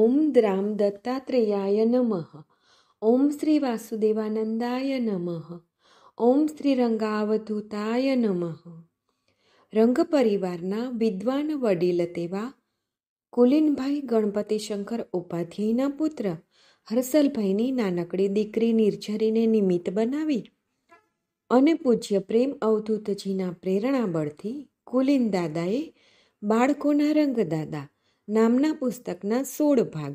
ઓમ દ્રામ દત્તાત્રેયાય નમઃ ઓમ શ્રી વાસુદેવાનંદાય નમઃ ઓમ શ્રી રંગાવધૂતાય નમઃ રંગ પરિવારના વિદ્વાન વડીલ તેવા કુલીનભાઈ ગણપતિ શંકર ઉપાધ્યાયના પુત્ર હર્ષલભાઈની નાનકડી દીકરી નિર્જરીને નિમિત્ત બનાવી અને પૂજ્ય પ્રેમ અવધૂતજીના પ્રેરણાબળથી કુલિન દાદાએ બાળકોના રંગદાદા નામના પુસ્તકના સોળ ભાગ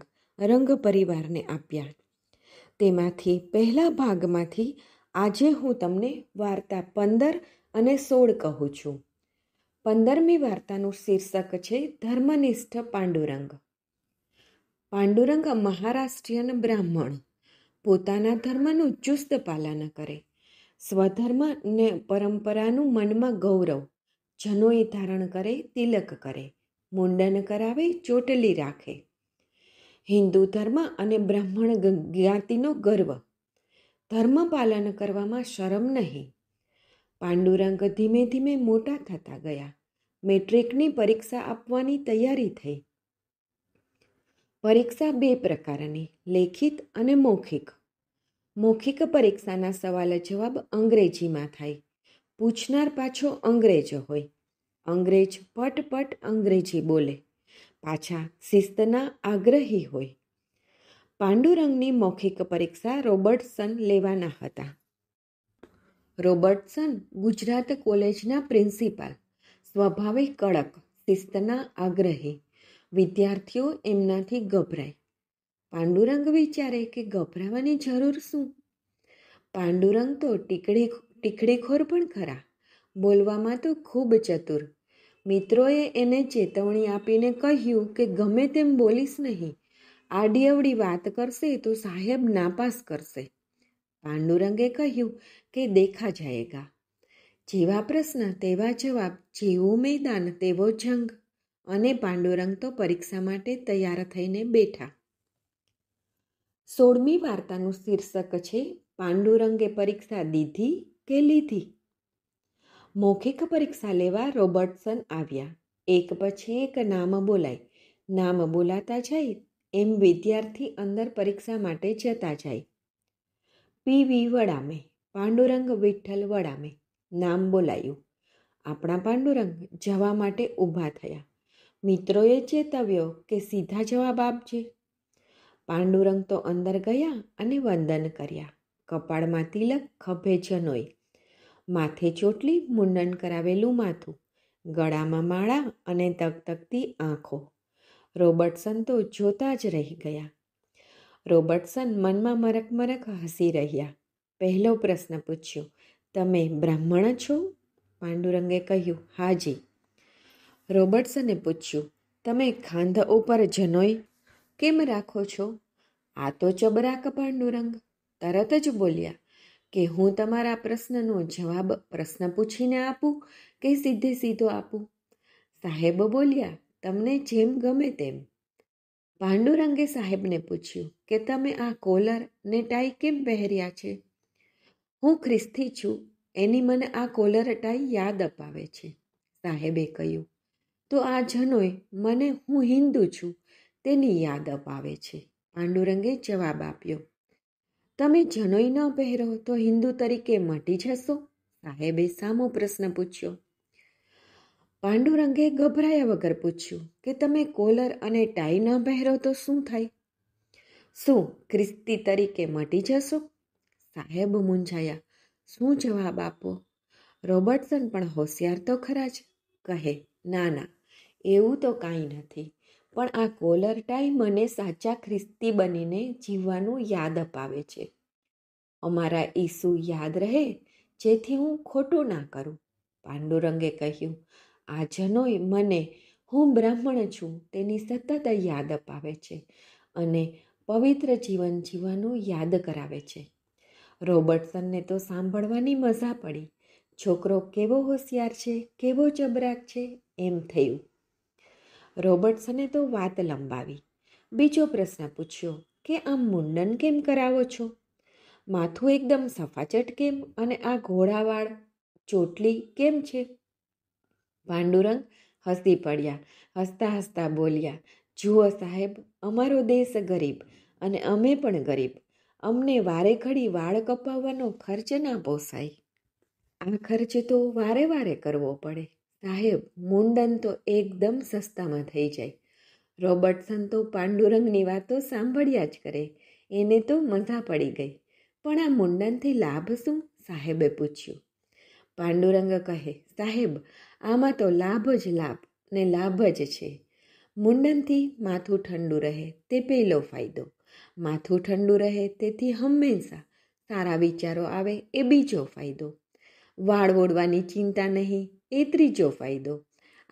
રંગ પરિવારને આપ્યા તેમાંથી પહેલા ભાગમાંથી આજે હું તમને વાર્તા પંદર અને સોળ કહું છું પંદરમી વાર્તાનું શીર્ષક છે ધર્મનિષ્ઠ પાંડુરંગ પાંડુરંગ મહારાષ્ટ્રીયન બ્રાહ્મણ પોતાના ધર્મનું ચુસ્ત પાલન કરે સ્વધર્મ ને પરંપરાનું મનમાં ગૌરવ જનોએ ધારણ કરે તિલક કરે મુંડન કરાવે ચોટલી રાખે હિન્દુ ધર્મ અને બ્રાહ્મણ જ્ઞાતિનો ગર્વ ધર્મ પાલન કરવામાં શરમ નહીં પાંડુરંગ ધીમે ધીમે મોટા થતા ગયા મેટ્રિકની પરીક્ષા આપવાની તૈયારી થઈ પરીક્ષા બે પ્રકારની લેખિત અને મૌખિક મૌખિક પરીક્ષાના સવાલ જવાબ અંગ્રેજીમાં થાય પૂછનાર પાછો અંગ્રેજ હોય અંગ્રેજ પટપટ અંગ્રેજી બોલે પાછા શિસ્તના આગ્રહી હોય પાંડુરંગની મૌખિક પરીક્ષા રોબર્ટસન લેવાના હતા રોબર્ટસન ગુજરાત કોલેજના પ્રિન્સિપાલ સ્વભાવે કડક શિસ્તના આગ્રહી વિદ્યાર્થીઓ એમનાથી ગભરાય પાંડુરંગ વિચારે કે ગભરાવાની જરૂર શું પાંડુરંગ તો ટીકડી ટીકડીખોર પણ ખરા બોલવામાં તો ખૂબ ચતુર મિત્રોએ એને ચેતવણી આપીને કહ્યું કે ગમે તેમ બોલીશ નહીં આડીઅવડી વાત કરશે તો સાહેબ નાપાસ કરશે પાંડુરંગે કહ્યું કે દેખા જાયેગા જેવા પ્રશ્ન તેવા જવાબ જેવું મેદાન તેવો જંગ અને પાંડુરંગ તો પરીક્ષા માટે તૈયાર થઈને બેઠા સોળમી વાર્તાનું શીર્ષક છે પાંડુરંગે પરીક્ષા દીધી કે લીધી મૌખિક પરીક્ષા લેવા રોબર્ટસન આવ્યા એક પછી એક નામ બોલાય નામ બોલાતા જાય એમ વિદ્યાર્થી અંદર પરીક્ષા માટે જતા જાય પી વી વડામે પાંડુરંગ વિઠ્ઠલ વડામે નામ બોલાયું આપણા પાંડુરંગ જવા માટે ઊભા થયા મિત્રોએ ચેતવ્યો કે સીધા જવાબ આપજે પાંડુરંગ તો અંદર ગયા અને વંદન કર્યા કપાળમાં તિલક ખભે જનોય માથે ચોટલી મુંડન કરાવેલું માથું ગળામાં માળા અને તકતકતી આંખો રોબર્ટસન તો જોતા જ રહી ગયા રોબર્ટસન મનમાં મરક મરક હસી રહ્યા પહેલો પ્રશ્ન પૂછ્યો તમે બ્રાહ્મણ છો પાંડુરંગે કહ્યું હાજી રોબર્ટસને પૂછ્યું તમે ખાંધ ઉપર જનોય કેમ રાખો છો આ તો ચબરા કપાળનું રંગ તરત જ બોલ્યા કે હું તમારા પ્રશ્નનો જવાબ પ્રશ્ન પૂછીને આપું કે સીધે સીધો આપું સાહેબ બોલ્યા તમને જેમ ગમે તેમ પાંડુરંગે સાહેબને પૂછ્યું કે તમે આ કોલર ને ટાઈ કેમ પહેર્યા છે હું ખ્રિસ્તી છું એની મને આ કોલર ટાઈ યાદ અપાવે છે સાહેબે કહ્યું તો આ જનોએ મને હું હિન્દુ છું તેની યાદ અપાવે છે પાંડુરંગે જવાબ આપ્યો તમે જનોઈ ન પહેરો તો હિન્દુ તરીકે મટી જશો સાહેબે સામો પ્રશ્ન પૂછ્યો પાંડુરંગે ગભરાયા વગર પૂછ્યું કે તમે કોલર અને ટાઈ ન પહેરો તો શું થાય શું ખ્રિસ્તી તરીકે મટી જશો સાહેબ મૂંઝાયા શું જવાબ આપો રોબર્ટસન પણ હોશિયાર તો ખરા જ કહે ના ના એવું તો કાંઈ નથી પણ આ કોલર ટાઈ મને સાચા ખ્રિસ્તી બનીને જીવવાનું યાદ અપાવે છે અમારા ઈસુ યાદ રહે જેથી હું ખોટું ના કરું પાંડુરંગે કહ્યું આ જનોય મને હું બ્રાહ્મણ છું તેની સતત યાદ અપાવે છે અને પવિત્ર જીવન જીવવાનું યાદ કરાવે છે રોબર્ટસનને તો સાંભળવાની મજા પડી છોકરો કેવો હોશિયાર છે કેવો ચબરાક છે એમ થયું રોબર્ટ્સને તો વાત લંબાવી બીજો પ્રશ્ન પૂછ્યો કે આમ મુંડન કેમ કરાવો છો માથું એકદમ સફાચટ કેમ અને આ ઘોડાવાળ ચોટલી કેમ છે પાંડુરંગ હસી પડ્યા હસતા હસતા બોલ્યા જુઓ સાહેબ અમારો દેશ ગરીબ અને અમે પણ ગરીબ અમને વારે ઘડી વાળ કપાવવાનો ખર્ચ ના પોસાય આ ખર્ચ તો વારે વારે કરવો પડે સાહેબ મુંડન તો એકદમ સસ્તામાં થઈ જાય રોબર્ટસન તો પાંડુરંગની વાતો સાંભળ્યા જ કરે એને તો મજા પડી ગઈ પણ આ મુંડનથી લાભ શું સાહેબે પૂછ્યું પાંડુરંગ કહે સાહેબ આમાં તો લાભ જ લાભ ને લાભ જ છે મુંડનથી માથું ઠંડુ રહે તે પહેલો ફાયદો માથું ઠંડુ રહે તેથી હંમેશા સારા વિચારો આવે એ બીજો ફાયદો વાળ ઓળવાની ચિંતા નહીં એ ત્રીજો ફાયદો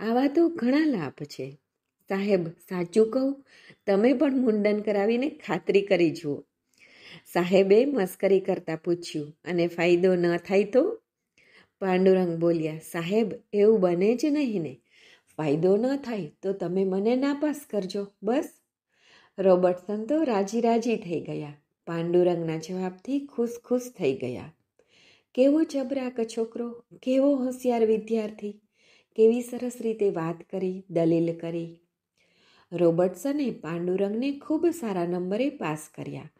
આવા તો ઘણા લાભ છે સાહેબ સાચું કહું તમે પણ મુંડન કરાવીને ખાતરી કરી જુઓ સાહેબે મસ્કરી કરતાં પૂછ્યું અને ફાયદો ન થાય તો પાંડુરંગ બોલ્યા સાહેબ એવું બને જ નહીં ને ફાયદો ન થાય તો તમે મને નાપાસ કરજો બસ રોબર્ટસન તો રાજી રાજી થઈ ગયા પાંડુરંગના જવાબથી ખુશ ખુશ થઈ ગયા કેવો જબરાક છોકરો કેવો હોશિયાર વિદ્યાર્થી કેવી સરસ રીતે વાત કરી દલીલ કરી રોબર્ટસને પાંડુરંગને ખૂબ સારા નંબરે પાસ કર્યા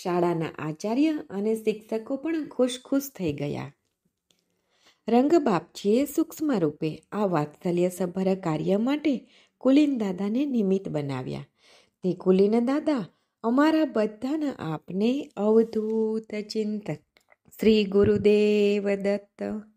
શાળાના આચાર્ય અને શિક્ષકો પણ ખુશ ખુશ થઈ ગયા રંગબાપજીએ સૂક્ષ્મ રૂપે આ વાત્સલ્ય સભર કાર્ય માટે કુલીન દાદાને નિમિત્ત બનાવ્યા તે કુલીન દાદા અમારા બધાના આપને અવધૂત ચિંતક श्री गुरुदेव दत्त